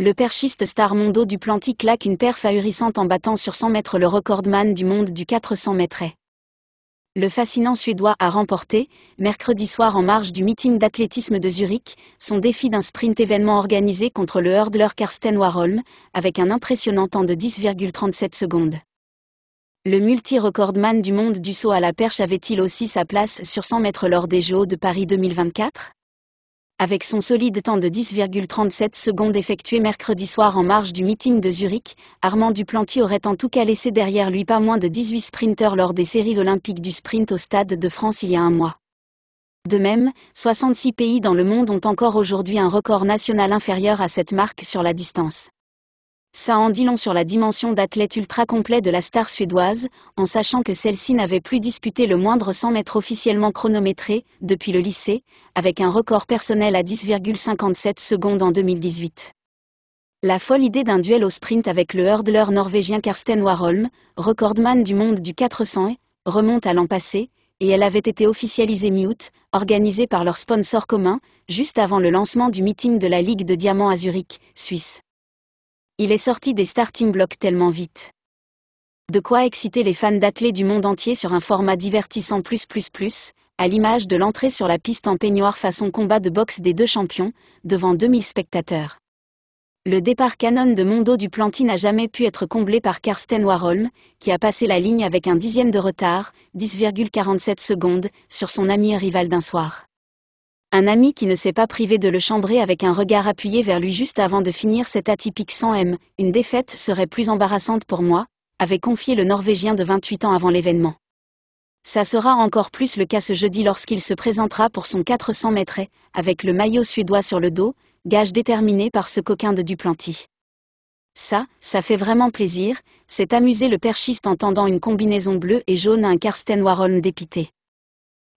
Le perchiste Starmondo Duplanty claque une perf ahurissante en battant sur 100 mètres le recordman du monde du 400 mètres. Le fascinant Suédois a remporté, mercredi soir en marge du meeting d'athlétisme de Zurich, son défi d'un sprint événement organisé contre le hurdler Karsten Warholm, avec un impressionnant temps de 10,37 secondes. Le multi-recordman du monde du saut à la perche avait-il aussi sa place sur 100 mètres lors des jeux de Paris 2024 avec son solide temps de 10,37 secondes effectué mercredi soir en marge du meeting de Zurich, Armand Duplanty aurait en tout cas laissé derrière lui pas moins de 18 sprinteurs lors des séries olympiques du sprint au Stade de France il y a un mois. De même, 66 pays dans le monde ont encore aujourd'hui un record national inférieur à cette marque sur la distance. Ça en dit long sur la dimension d'athlète ultra complet de la star suédoise, en sachant que celle-ci n'avait plus disputé le moindre 100 mètres officiellement chronométré, depuis le lycée, avec un record personnel à 10,57 secondes en 2018. La folle idée d'un duel au sprint avec le hurdleur norvégien Karsten Warholm, recordman du monde du 400 remonte à l'an passé, et elle avait été officialisée mi-août, organisée par leur sponsor commun, juste avant le lancement du meeting de la Ligue de Diamants à Zurich, Suisse il est sorti des starting blocks tellement vite. De quoi exciter les fans d'athlètes du monde entier sur un format divertissant plus plus plus, à l'image de l'entrée sur la piste en peignoir façon combat de boxe des deux champions, devant 2000 spectateurs. Le départ canon de Mondo du Planty n'a jamais pu être comblé par Karsten Warholm, qui a passé la ligne avec un dixième de retard, 10,47 secondes, sur son ami et rival d'un soir un ami qui ne s'est pas privé de le chambrer avec un regard appuyé vers lui juste avant de finir cet atypique 100 M, une défaite serait plus embarrassante pour moi, avait confié le Norvégien de 28 ans avant l'événement. Ça sera encore plus le cas ce jeudi lorsqu'il se présentera pour son 400 mètres, avec le maillot suédois sur le dos, gage déterminé par ce coquin de Duplanty. Ça, ça fait vraiment plaisir, c'est amuser le perchiste en tendant une combinaison bleue et jaune à un Karsten Warholm dépité.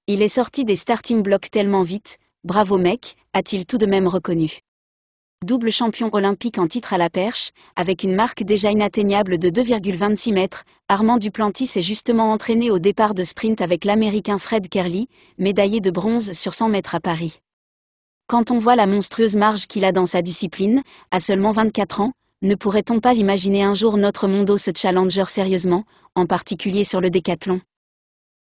Il est sorti des starting blocks tellement vite, bravo mec, a-t-il tout de même reconnu. Double champion olympique en titre à la perche, avec une marque déjà inatteignable de 2,26 mètres, Armand Duplantis s'est justement entraîné au départ de sprint avec l'Américain Fred Kerley, médaillé de bronze sur 100 mètres à Paris. Quand on voit la monstrueuse marge qu'il a dans sa discipline, à seulement 24 ans, ne pourrait-on pas imaginer un jour notre mondo se challenger sérieusement, en particulier sur le décathlon